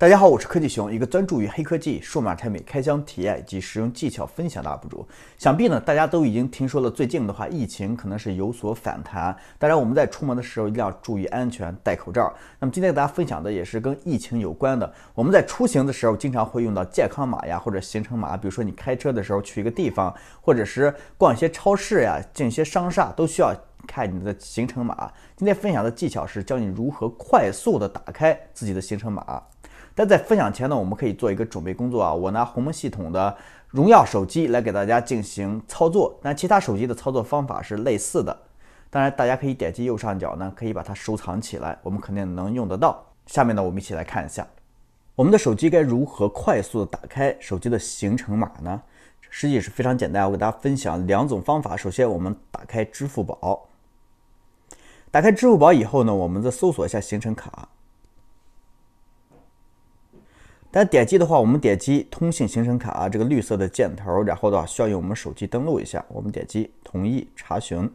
大家好，我是科技熊，一个专注于黑科技、数码产品开箱体验及使用技巧分享的 UP 主。想必呢，大家都已经听说了，最近的话，疫情可能是有所反弹。当然，我们在出门的时候一定要注意安全，戴口罩。那么今天给大家分享的也是跟疫情有关的。我们在出行的时候经常会用到健康码呀，或者行程码，比如说你开车的时候去一个地方，或者是逛一些超市呀、进一些商厦，都需要看你的行程码。今天分享的技巧是教你如何快速的打开自己的行程码。但在分享前呢，我们可以做一个准备工作啊。我拿鸿蒙系统的荣耀手机来给大家进行操作，但其他手机的操作方法是类似的。当然，大家可以点击右上角呢，可以把它收藏起来，我们肯定能用得到。下面呢，我们一起来看一下，我们的手机该如何快速打开手机的行程码呢？实际是非常简单，我给大家分享两种方法。首先，我们打开支付宝，打开支付宝以后呢，我们再搜索一下行程卡。大家点击的话，我们点击通信行程卡啊，这个绿色的箭头，然后的话需要用我们手机登录一下，我们点击同意查询，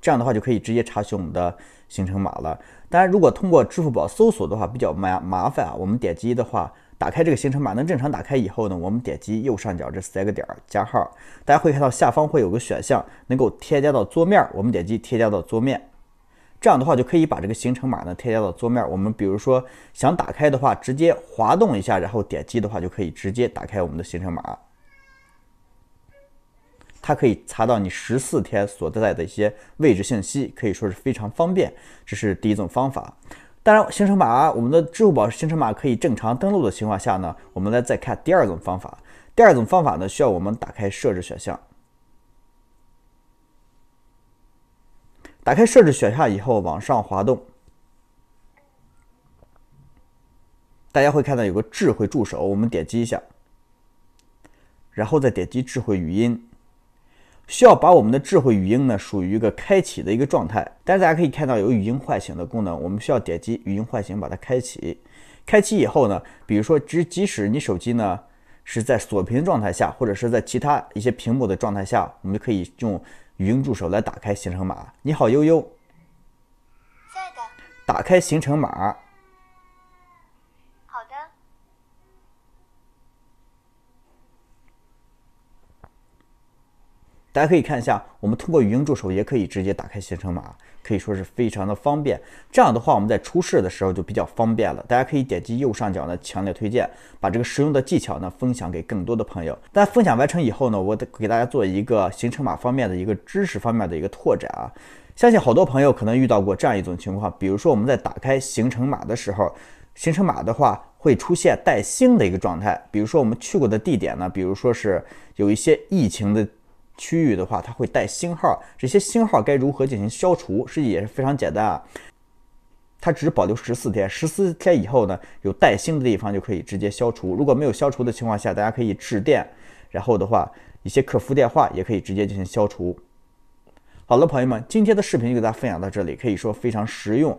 这样的话就可以直接查询我们的行程码了。当然，如果通过支付宝搜索的话比较麻麻烦啊。我们点击的话，打开这个行程码能正常打开以后呢，我们点击右上角这三个点儿加号，大家会看到下方会有个选项能够添加到桌面，我们点击添加到桌面。这样的话就可以把这个行程码呢添加到桌面。我们比如说想打开的话，直接滑动一下，然后点击的话，就可以直接打开我们的行程码。它可以查到你十四天所在的一些位置信息，可以说是非常方便。这是第一种方法。当然，行程码我们的支付宝行程码可以正常登录的情况下呢，我们来再看第二种方法。第二种方法呢，需要我们打开设置选项。打开设置选项以后，往上滑动，大家会看到有个智慧助手，我们点击一下，然后再点击智慧语音，需要把我们的智慧语音呢属于一个开启的一个状态。但是大家可以看到有语音唤醒的功能，我们需要点击语音唤醒把它开启。开启以后呢，比如说只即使你手机呢是在锁屏状态下，或者是在其他一些屏幕的状态下，我们就可以用。语音助手来打开行程码。你好，悠悠。在的。打开行程码。大家可以看一下，我们通过语音助手也可以直接打开行程码，可以说是非常的方便。这样的话，我们在出示的时候就比较方便了。大家可以点击右上角的强烈推荐，把这个实用的技巧呢分享给更多的朋友。但分享完成以后呢，我得给大家做一个行程码方面的一个知识方面的一个拓展啊。相信好多朋友可能遇到过这样一种情况，比如说我们在打开行程码的时候，行程码的话会出现带星的一个状态。比如说我们去过的地点呢，比如说是有一些疫情的。区域的话，它会带星号，这些星号该如何进行消除，是也是非常简单啊。它只保留十四天，十四天以后呢，有带星的地方就可以直接消除。如果没有消除的情况下，大家可以致电，然后的话，一些客服电话也可以直接进行消除。好了，朋友们，今天的视频就给大家分享到这里，可以说非常实用。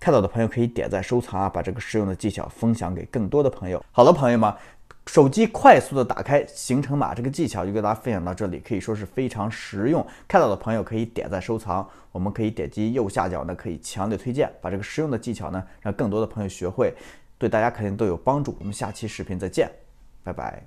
看到的朋友可以点赞收藏啊，把这个实用的技巧分享给更多的朋友。好了，朋友们。手机快速的打开行程码这个技巧就给大家分享到这里，可以说是非常实用。看到的朋友可以点赞收藏，我们可以点击右下角呢，可以强烈推荐，把这个实用的技巧呢，让更多的朋友学会，对大家肯定都有帮助。我们下期视频再见，拜拜。